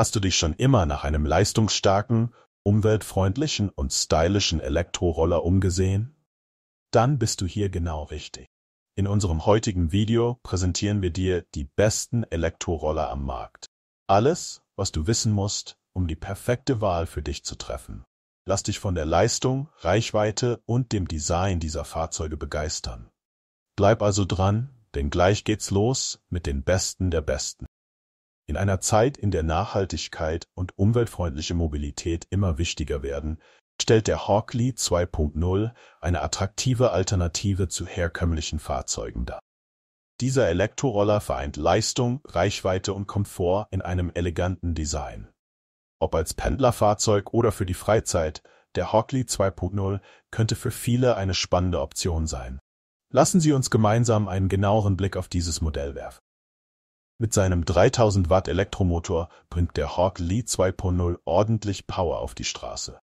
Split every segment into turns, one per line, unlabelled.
Hast du dich schon immer nach einem leistungsstarken, umweltfreundlichen und stylischen Elektroroller umgesehen? Dann bist du hier genau richtig. In unserem heutigen Video präsentieren wir dir die besten Elektroroller am Markt. Alles, was du wissen musst, um die perfekte Wahl für dich zu treffen. Lass dich von der Leistung, Reichweite und dem Design dieser Fahrzeuge begeistern. Bleib also dran, denn gleich geht's los mit den Besten der Besten. In einer Zeit, in der Nachhaltigkeit und umweltfreundliche Mobilität immer wichtiger werden, stellt der Hawkley 2.0 eine attraktive Alternative zu herkömmlichen Fahrzeugen dar. Dieser Elektroroller vereint Leistung, Reichweite und Komfort in einem eleganten Design. Ob als Pendlerfahrzeug oder für die Freizeit, der Hawkley 2.0 könnte für viele eine spannende Option sein. Lassen Sie uns gemeinsam einen genaueren Blick auf dieses Modell werfen. Mit seinem 3000 Watt Elektromotor bringt der Hawk Lee 2.0 ordentlich Power auf die Straße.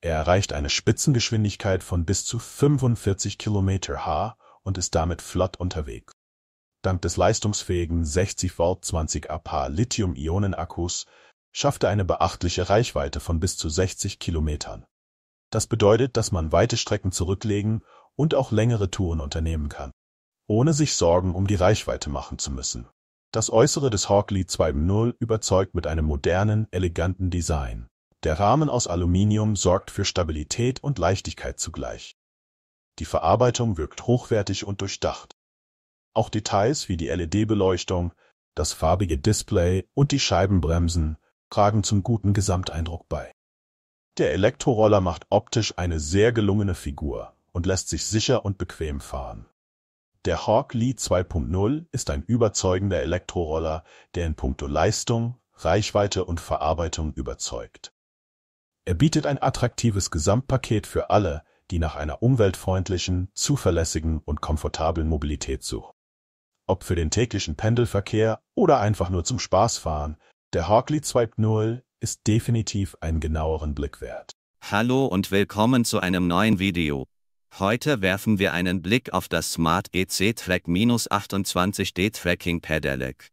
Er erreicht eine Spitzengeschwindigkeit von bis zu 45 km/h und ist damit flott unterwegs. Dank des leistungsfähigen 60 Volt 20 Ah Lithium-Ionen-Akkus schafft er eine beachtliche Reichweite von bis zu 60 Kilometern. Das bedeutet, dass man weite Strecken zurücklegen und auch längere Touren unternehmen kann, ohne sich Sorgen um die Reichweite machen zu müssen. Das Äußere des Hawkley 2.0 überzeugt mit einem modernen, eleganten Design. Der Rahmen aus Aluminium sorgt für Stabilität und Leichtigkeit zugleich. Die Verarbeitung wirkt hochwertig und durchdacht. Auch Details wie die LED-Beleuchtung, das farbige Display und die Scheibenbremsen tragen zum guten Gesamteindruck bei. Der Elektroroller macht optisch eine sehr gelungene Figur und lässt sich sicher und bequem fahren. Der Hawk Lee 2.0 ist ein überzeugender Elektroroller, der in puncto Leistung, Reichweite und Verarbeitung überzeugt. Er bietet ein attraktives Gesamtpaket für alle, die nach einer umweltfreundlichen, zuverlässigen und komfortablen Mobilität suchen. Ob für den täglichen Pendelverkehr oder einfach nur zum Spaß fahren, der Hawkley 2.0 ist definitiv einen genaueren Blick wert.
Hallo und willkommen zu einem neuen Video. Heute werfen wir einen Blick auf das Smart EC Track 28D Tracking Pedelec.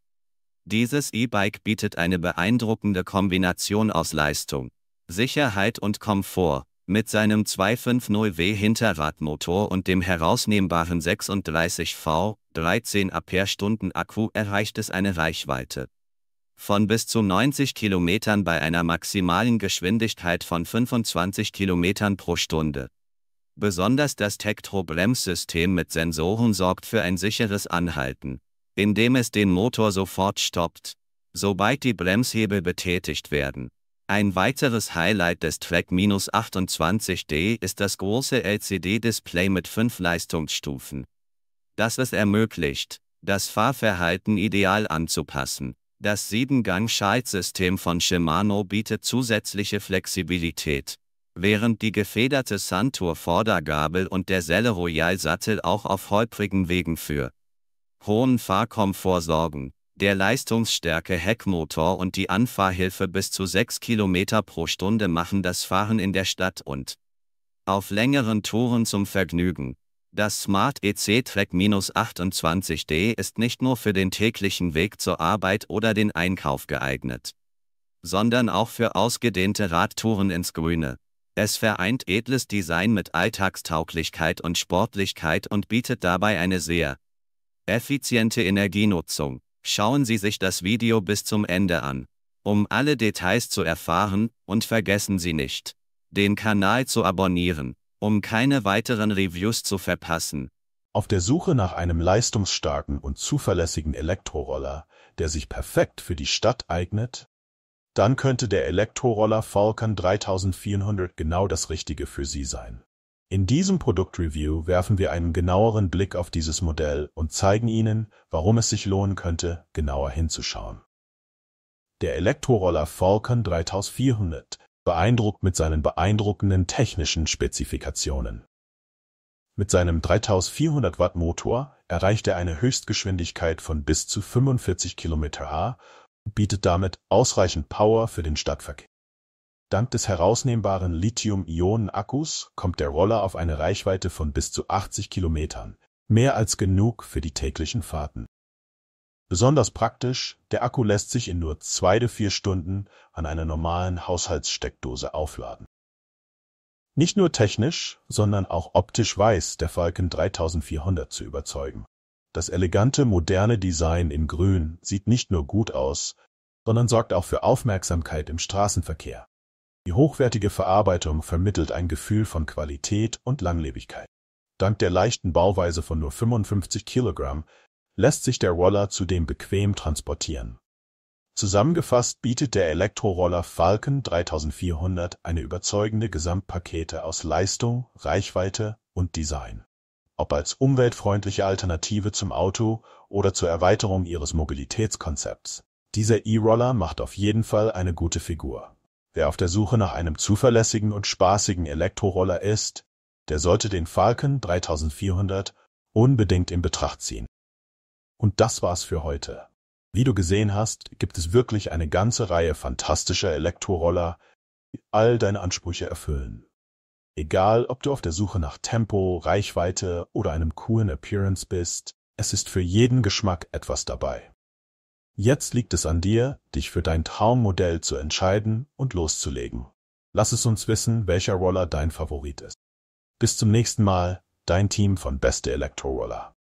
Dieses E-Bike bietet eine beeindruckende Kombination aus Leistung, Sicherheit und Komfort. Mit seinem 250W Hinterradmotor und dem herausnehmbaren 36 V 13 Ah Akku erreicht es eine Reichweite von bis zu 90 km bei einer maximalen Geschwindigkeit von 25 km pro Stunde. Besonders das Tektro-Bremssystem mit Sensoren sorgt für ein sicheres Anhalten, indem es den Motor sofort stoppt, sobald die Bremshebel betätigt werden. Ein weiteres Highlight des Track 28D ist das große LCD-Display mit fünf Leistungsstufen. Das es ermöglicht, das Fahrverhalten ideal anzupassen. Das 7-Gang-Schaltsystem von Shimano bietet zusätzliche Flexibilität, während die gefederte Santur Vordergabel und der Selle Royal Sattel auch auf holprigen Wegen für hohen Fahrkomfort sorgen. Der leistungsstärke Heckmotor und die Anfahrhilfe bis zu 6 km pro Stunde machen das Fahren in der Stadt und auf längeren Touren zum Vergnügen. Das Smart EC Track 28D ist nicht nur für den täglichen Weg zur Arbeit oder den Einkauf geeignet, sondern auch für ausgedehnte Radtouren ins Grüne. Es vereint edles Design mit Alltagstauglichkeit und Sportlichkeit und bietet dabei eine sehr effiziente Energienutzung. Schauen Sie sich das Video bis zum Ende an, um alle Details zu erfahren, und vergessen Sie nicht, den Kanal zu abonnieren, um keine weiteren Reviews zu verpassen.
Auf der Suche nach einem leistungsstarken und zuverlässigen Elektroroller, der sich perfekt für die Stadt eignet, dann könnte der Elektroroller Falcon 3400 genau das Richtige für Sie sein. In diesem Produktreview werfen wir einen genaueren Blick auf dieses Modell und zeigen Ihnen, warum es sich lohnen könnte, genauer hinzuschauen. Der Elektroroller Falcon 3400 beeindruckt mit seinen beeindruckenden technischen Spezifikationen. Mit seinem 3400 Watt Motor erreicht er eine Höchstgeschwindigkeit von bis zu 45 km/h bietet damit ausreichend Power für den Stadtverkehr. Dank des herausnehmbaren Lithium-Ionen-Akkus kommt der Roller auf eine Reichweite von bis zu 80 Kilometern, mehr als genug für die täglichen Fahrten. Besonders praktisch, der Akku lässt sich in nur zwei bis vier Stunden an einer normalen Haushaltssteckdose aufladen. Nicht nur technisch, sondern auch optisch weiß der Falcon 3400 zu überzeugen. Das elegante, moderne Design in Grün sieht nicht nur gut aus, sondern sorgt auch für Aufmerksamkeit im Straßenverkehr. Die hochwertige Verarbeitung vermittelt ein Gefühl von Qualität und Langlebigkeit. Dank der leichten Bauweise von nur 55 Kilogramm lässt sich der Roller zudem bequem transportieren. Zusammengefasst bietet der Elektroroller Falcon 3400 eine überzeugende Gesamtpakete aus Leistung, Reichweite und Design ob als umweltfreundliche Alternative zum Auto oder zur Erweiterung ihres Mobilitätskonzepts. Dieser E-Roller macht auf jeden Fall eine gute Figur. Wer auf der Suche nach einem zuverlässigen und spaßigen Elektroroller ist, der sollte den Falcon 3400 unbedingt in Betracht ziehen. Und das war's für heute. Wie du gesehen hast, gibt es wirklich eine ganze Reihe fantastischer Elektroroller, die all deine Ansprüche erfüllen. Egal, ob du auf der Suche nach Tempo, Reichweite oder einem coolen Appearance bist, es ist für jeden Geschmack etwas dabei. Jetzt liegt es an dir, dich für dein Traummodell zu entscheiden und loszulegen. Lass es uns wissen, welcher Roller dein Favorit ist. Bis zum nächsten Mal, dein Team von Beste Elektroroller.